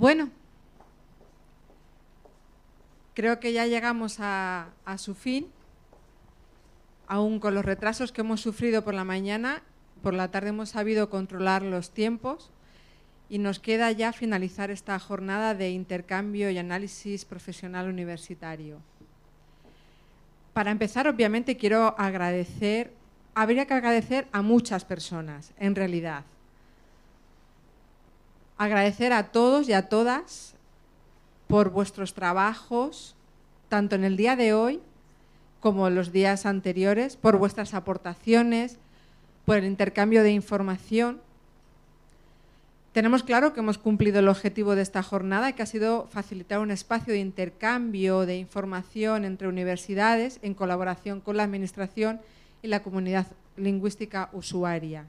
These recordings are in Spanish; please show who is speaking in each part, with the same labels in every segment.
Speaker 1: Bueno, creo que ya llegamos a, su fin, aún con los retrasos que hemos sufrido por la mañana, por la tarde hemos sabido controlar los tiempos y nos queda ya finalizar esta jornada de intercambio y análisis profesional universitario. Para empezar, obviamente, quiero agradecer, habría que agradecer a muchas personas, en realidad, agradecer a todos y a todas por vuestros trabajos, tanto en el día de hoy como en los días anteriores, por vuestras aportaciones, por el intercambio de información. Tenemos claro que hemos cumplido el objetivo de esta jornada, que ha sido facilitar un espacio de intercambio de información entre universidades en colaboración con la Administración y la comunidad lingüística usuaria.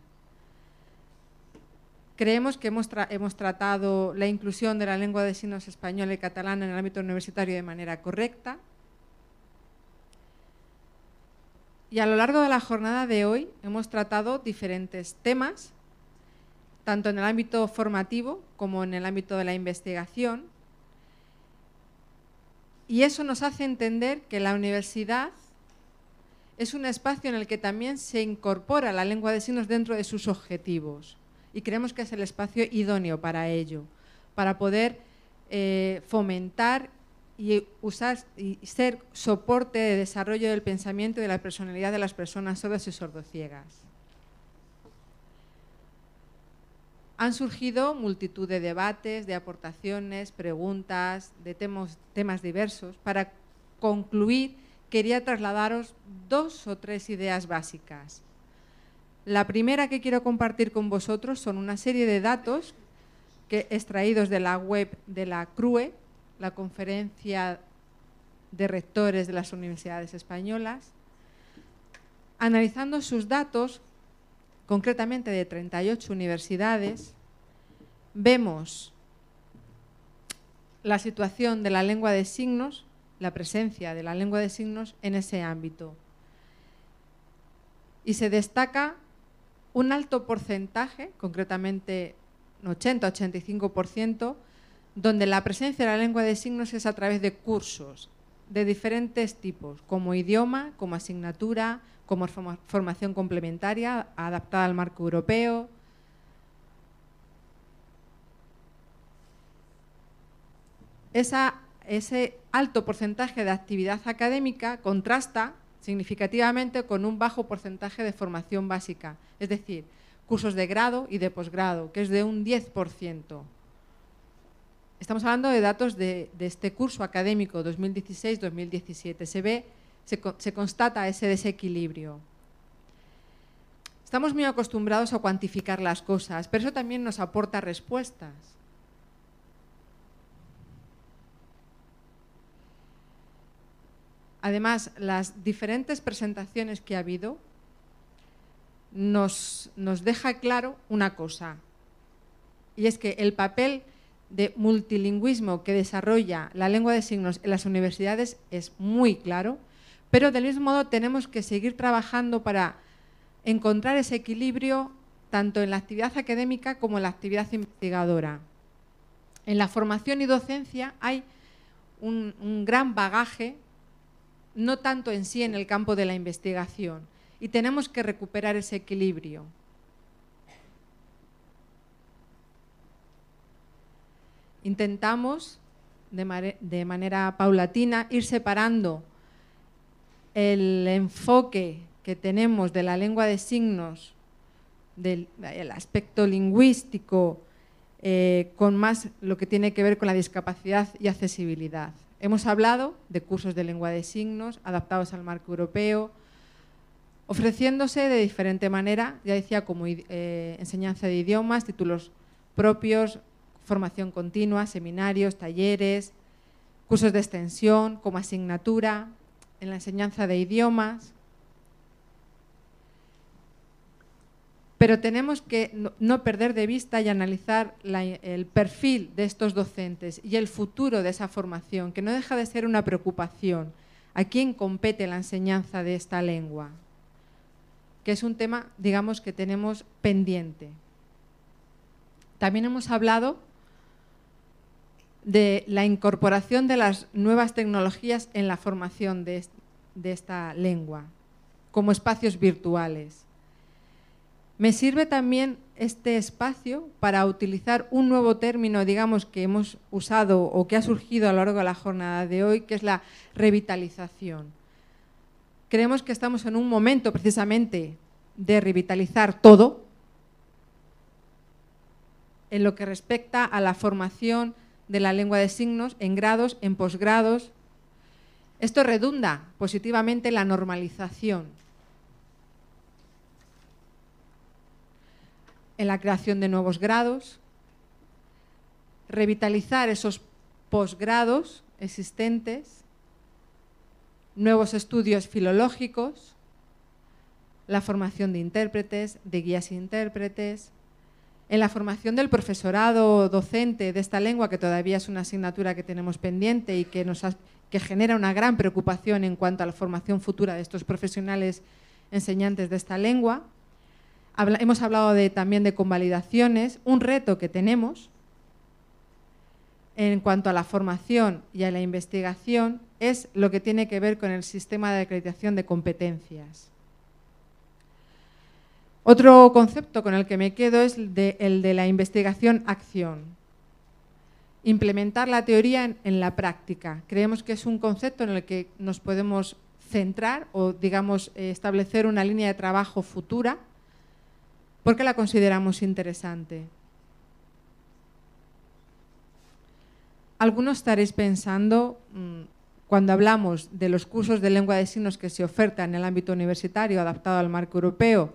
Speaker 1: Creemos que hemos, tratado la inclusión de la lengua de signos española y catalana en el ámbito universitario de manera correcta. Y a lo largo de la jornada de hoy hemos tratado diferentes temas, tanto en el ámbito formativo como en el ámbito de la investigación. Y eso nos hace entender que la universidad es un espacio en el que también se incorpora la lengua de signos dentro de sus objetivos y creemos que es el espacio idóneo para ello, para poder eh, fomentar y ser soporte de desarrollo del pensamiento y de la personalidad de las personas sordas y sordociegas. Han surgido multitud de debates, de aportaciones, preguntas, de temas diversos. Para concluir, quería trasladaros dos o tres ideas básicas. La primera que quiero compartir con vosotros son una serie de datos que, extraídos de la web de la CRUE, la Conferencia de Rectores de las Universidades Españolas. Analizando sus datos, concretamente de 38 universidades, vemos la situación de la lengua de signos, la presencia de la lengua de signos en ese ámbito. Y se destaca un alto porcentaje, concretamente un 80-85%, donde la presencia de la lengua de signos es a través de cursos de diferentes tipos, como idioma, como asignatura, como formación complementaria adaptada al marco europeo. ese alto porcentaje de actividad académica contrasta significativamente con un bajo porcentaje de formación básica, es decir, cursos de grado y de posgrado, que es de un 10%. Estamos hablando de datos de, este curso académico 2016-2017. Se ve, se constata ese desequilibrio. Estamos muy acostumbrados a cuantificar las cosas, pero eso también nos aporta respuestas. Además, las diferentes presentaciones que ha habido nos, deja claro una cosa, y es que el papel de multilingüismo que desarrolla la lengua de signos en las universidades es muy claro, pero del mismo modo tenemos que seguir trabajando para encontrar ese equilibrio tanto en la actividad académica como en la actividad investigadora. En la formación y docencia hay un, un gran bagaje no tanto en sí en el campo de la investigación. Y tenemos que recuperar ese equilibrio. Intentamos, de, manera paulatina, ir separando el enfoque que tenemos de la lengua de signos, del aspecto lingüístico, eh, con más lo que tiene que ver con la discapacidad y accesibilidad. Hemos hablado de cursos de lengua de signos adaptados al marco europeo, ofreciéndose de diferente manera, ya decía, como eh, enseñanza de idiomas, títulos propios, formación continua, seminarios, talleres, cursos de extensión como asignatura, en la enseñanza de idiomas, pero tenemos que no perder de vista y analizar el perfil de estos docentes y el futuro de esa formación, que no deja de ser una preocupación. ¿A quién compete la enseñanza de esta lengua? Que es un tema, digamos, que tenemos pendiente. También hemos hablado de la incorporación de las nuevas tecnologías en la formación de esta lengua, como espacios virtuales me sirve también este espacio para utilizar un nuevo término, digamos, que hemos usado o que ha surgido a lo largo de la jornada de hoy, que es la revitalización. Creemos que estamos en un momento precisamente de revitalizar todo en lo que respecta a la formación de la lengua de signos en grados, en posgrados. Esto redunda positivamente la normalización en la creación de nuevos grados, revitalizar esos posgrados existentes, nuevos estudios filológicos, la formación de intérpretes, de guías e intérpretes, en la formación del profesorado docente de esta lengua, que todavía es una asignatura que tenemos pendiente y que, nos que genera una gran preocupación en cuanto a la formación futura de estos profesionales enseñantes de esta lengua, hemos hablado también de convalidaciones, un reto que tenemos en cuanto a la formación y a la investigación es lo que tiene que ver con el sistema de acreditación de competencias. Otro concepto con el que me quedo es el de, la investigación-acción. Implementar la teoría en la práctica. Creemos que es un concepto en el que nos podemos centrar o, digamos, eh, establecer una línea de trabajo futura ¿Por qué la consideramos interesante? Algunos estaréis pensando, mm, cuando hablamos de los cursos de lengua de signos que se ofertan en el ámbito universitario adaptado al marco europeo,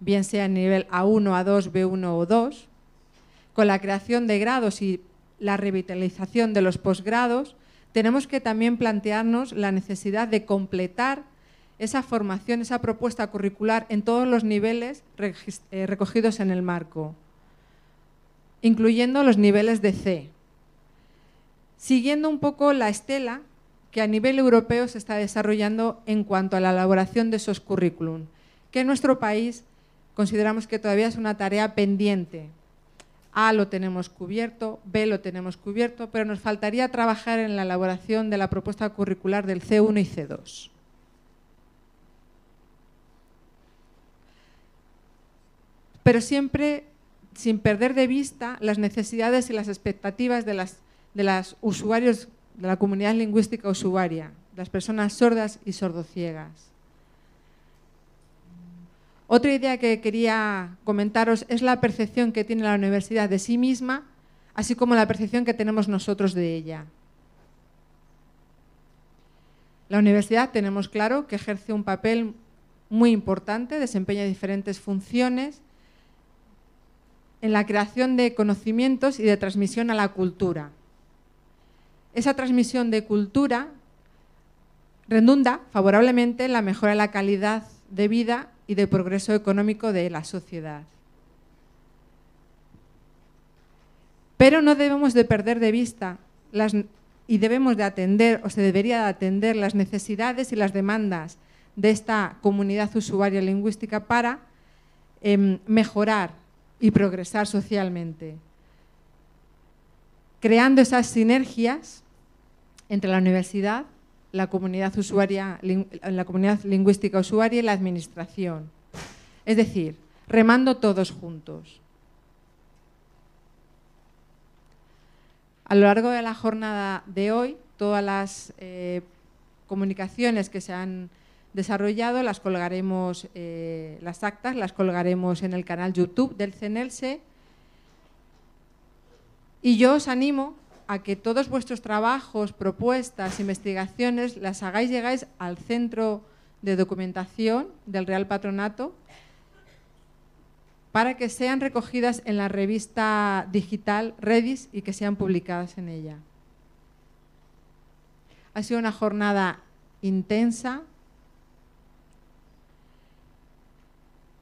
Speaker 1: bien sea en nivel A1, A2, B1 o 2, con la creación de grados y la revitalización de los posgrados, tenemos que también plantearnos la necesidad de completar esa formación, esa propuesta curricular en todos los niveles eh, recogidos en el marco, incluyendo los niveles de C, siguiendo un poco la estela que a nivel europeo se está desarrollando en cuanto a la elaboración de esos currículum, que en nuestro país consideramos que todavía es una tarea pendiente. A lo tenemos cubierto, B lo tenemos cubierto, pero nos faltaría trabajar en la elaboración de la propuesta curricular del C1 y C2. pero siempre sin perder de vista las necesidades y las expectativas de las, usuarios de la comunidad lingüística usuaria, de las personas sordas y sordociegas. Otra idea que quería comentaros es la percepción que tiene la universidad de sí misma, así como la percepción que tenemos nosotros de ella. La universidad tenemos claro que ejerce un papel muy importante, desempeña diferentes funciones en la creación de conocimientos y de transmisión a la cultura. Esa transmisión de cultura redunda favorablemente en la mejora de la calidad de vida y de progreso económico de la sociedad. Pero no debemos de perder de vista las, y debemos de atender, o se debería de atender, las necesidades y las demandas de esta comunidad usuaria lingüística para em, mejorar y progresar socialmente, creando esas sinergias entre la universidad, la comunidad, usuaria, la comunidad lingüística usuaria y la administración. Es decir, remando todos juntos. A lo largo de la jornada de hoy, todas las eh, comunicaciones que se han desarrollado, las colgaremos, eh, las actas las colgaremos en el canal YouTube del CENELSE y yo os animo a que todos vuestros trabajos, propuestas, investigaciones las hagáis llegáis al Centro de Documentación del Real Patronato para que sean recogidas en la revista digital Redis y que sean publicadas en ella. Ha sido una jornada intensa,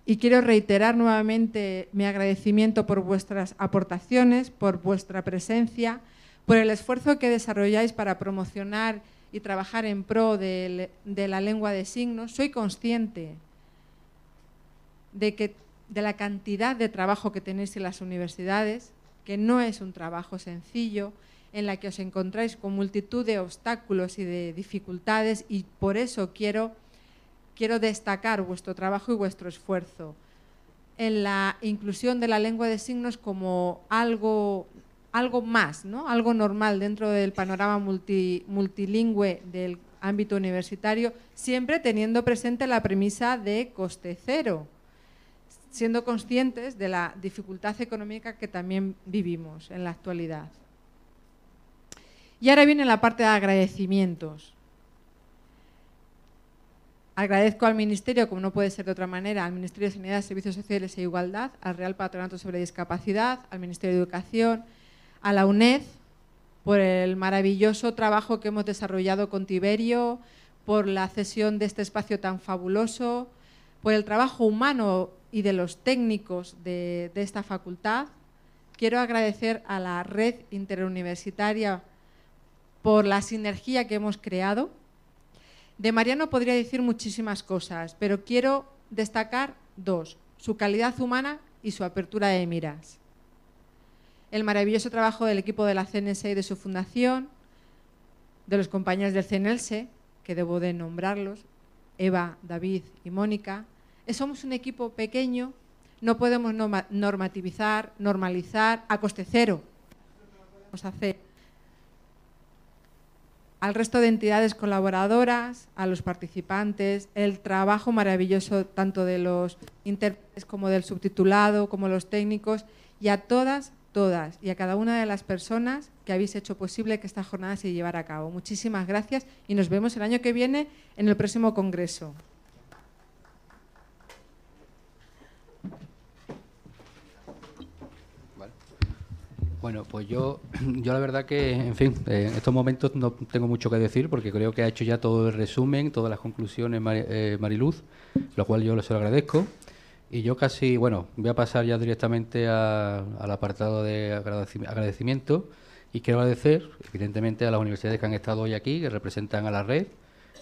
Speaker 1: Y quiero reiterar nuevamente mi agradecimiento por vuestras aportaciones, por vuestra presencia, por el esfuerzo que desarrolláis para promocionar y trabajar en pro de, la lengua de signos. Soy consciente de, que, de la cantidad de trabajo que tenéis en las universidades, que no es un trabajo sencillo, en la que os encontráis con multitud de obstáculos y de dificultades y por eso quiero Quiero destacar vuestro trabajo y vuestro esfuerzo en la inclusión de la lengua de signos como algo, algo más, algo normal dentro del panorama multilingüe del ámbito universitario, siempre teniendo presente la premisa de coste cero, siendo conscientes de la dificultad económica que también vivimos en la actualidad. Y ahora viene la parte de agradecimientos. Agradezco al Ministerio, como no puede ser de otra manera, al Ministerio de Sanidad, Servicios Sociales e Igualdad, al Real Patronato sobre Discapacidad, al Ministerio de Educación, a la UNED, por el maravilloso trabajo que hemos desarrollado con Tiberio, por la cesión de este espacio tan fabuloso, por el trabajo humano y de los técnicos de, de esta facultad. Quiero agradecer a la Red Interuniversitaria por la sinergia que hemos creado de Mariano podría decir muchísimas cosas, pero quiero destacar dos, su calidad humana y su apertura de miras. El maravilloso trabajo del equipo de la CNS y de su fundación, de los compañeros del CNLSE, que debo de nombrarlos, Eva, David y Mónica. Eh, somos un equipo pequeño, no podemos normativizar, normalizar a coste cero al resto de entidades colaboradoras, a los participantes, el trabajo maravilloso tanto de los intérpretes como del subtitulado, como los técnicos, y a todas, todas, y a cada una de las personas que habéis hecho posible que esta jornada se llevara a cabo. Muchísimas gracias y nos vemos el año que viene en el próximo Congreso.
Speaker 2: Bueno, pues yo, yo la verdad que, en fin, eh, en estos momentos no tengo mucho que decir porque creo que ha hecho ya todo el resumen, todas las conclusiones eh, Mariluz, lo cual yo se lo agradezco. Y yo casi, bueno, voy a pasar ya directamente al apartado de agradecimiento y quiero agradecer, evidentemente, a las universidades que han estado hoy aquí, que representan a la red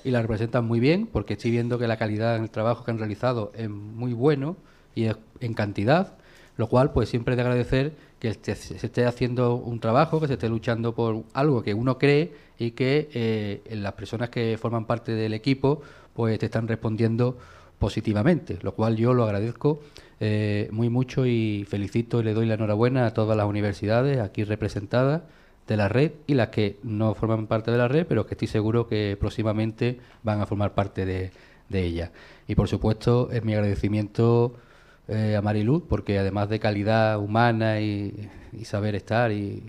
Speaker 2: y la representan muy bien porque estoy viendo que la calidad en el trabajo que han realizado es muy bueno y es en cantidad, lo cual pues siempre de agradecer que se, esté haciendo un trabajo, que se esté luchando por algo que uno cree y que eh, las personas que forman parte del equipo pues te están respondiendo positivamente, lo cual yo lo agradezco eh, muy mucho y felicito y le doy la enhorabuena a todas las universidades aquí representadas de la red y las que no forman parte de la red, pero que estoy seguro que próximamente van a formar parte de, de ella. Y por supuesto es mi agradecimiento eh, a Mariluz, porque además de calidad humana y, saber estar y,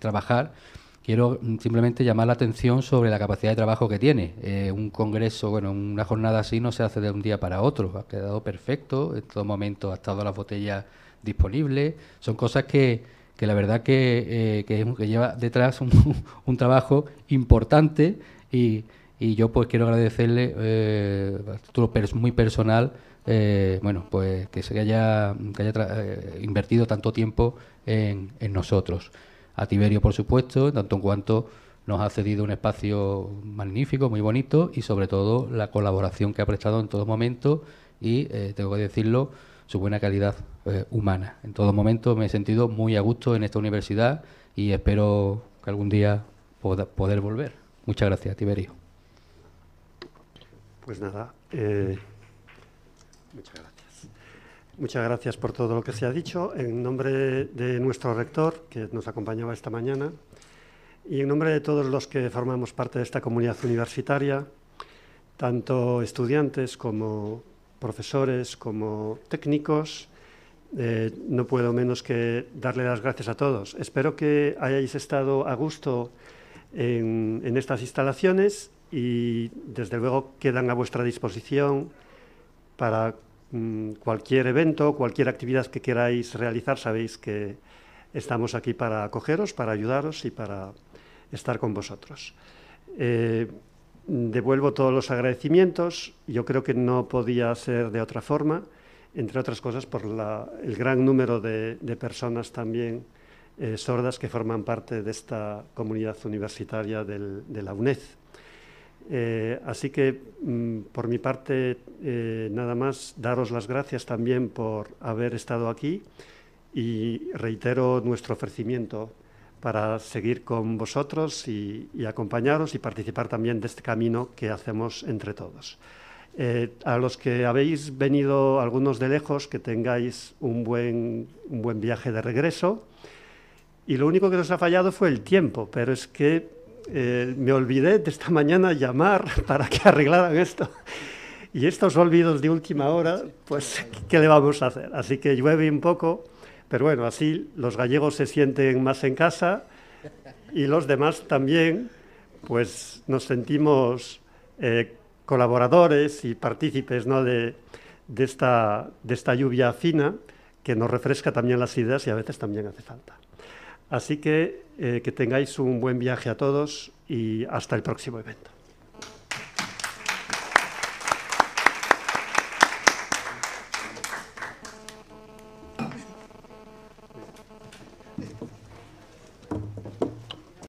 Speaker 2: trabajar, quiero simplemente llamar la atención sobre la capacidad de trabajo que tiene. Eh, un congreso, bueno, una jornada así no se hace de un día para otro, ha quedado perfecto, en todo momento ha estado las botellas disponible. son cosas que, la verdad que, eh, lleva detrás un trabajo importante y y yo pues quiero agradecerle eh, a título muy personal eh, bueno pues que se haya, haya eh, invertido tanto tiempo en, nosotros a Tiberio por supuesto tanto en cuanto nos ha cedido un espacio magnífico muy bonito y sobre todo la colaboración que ha prestado en todo momento y tengo que decirlo su buena calidad humana en todo momento me he sentido muy a gusto en esta universidad y espero que algún día pueda poder volver muchas gracias Tiberio pues nada, eh,
Speaker 3: muchas gracias. Muchas gracias por todo lo que se ha dicho. En nombre de nuestro rector, que nos acompañaba esta mañana, y en nombre de todos los que formamos parte de esta comunidad universitaria, tanto estudiantes como profesores, como técnicos, eh, no puedo menos que darle las gracias a todos. Espero que hayáis estado a gusto en, en estas instalaciones y desde luego quedan a vuestra disposición para mm, cualquier evento, cualquier actividad que queráis realizar. Sabéis que estamos aquí para acogeros, para ayudaros y para estar con vosotros. Eh, devuelvo todos los agradecimientos. Yo creo que no podía ser de otra forma, entre otras cosas por el gran número de, personas también eh, sordas que forman parte de esta comunidad universitaria de la UNED. Eh, así que, mm, por mi parte, eh, nada más, daros las gracias también por haber estado aquí y reitero nuestro ofrecimiento para seguir con vosotros y, acompañaros y participar también de este camino que hacemos entre todos. Eh, a los que habéis venido algunos de lejos, que tengáis un buen, un buen viaje de regreso. Y lo único que nos ha fallado fue el tiempo, pero es que eh, me olvidé de esta mañana llamar para que arreglaran esto. Y estos olvidos de última hora, pues, ¿qué le vamos a hacer? Así que llueve un poco, pero bueno, así los gallegos se sienten más en casa y los demás también, pues nos sentimos eh, colaboradores y partícipes ¿no? de, esta, de esta lluvia fina que nos refresca también las ideas y a veces también hace falta. Así que eh, que tengáis un buen viaje a todos y hasta el próximo evento.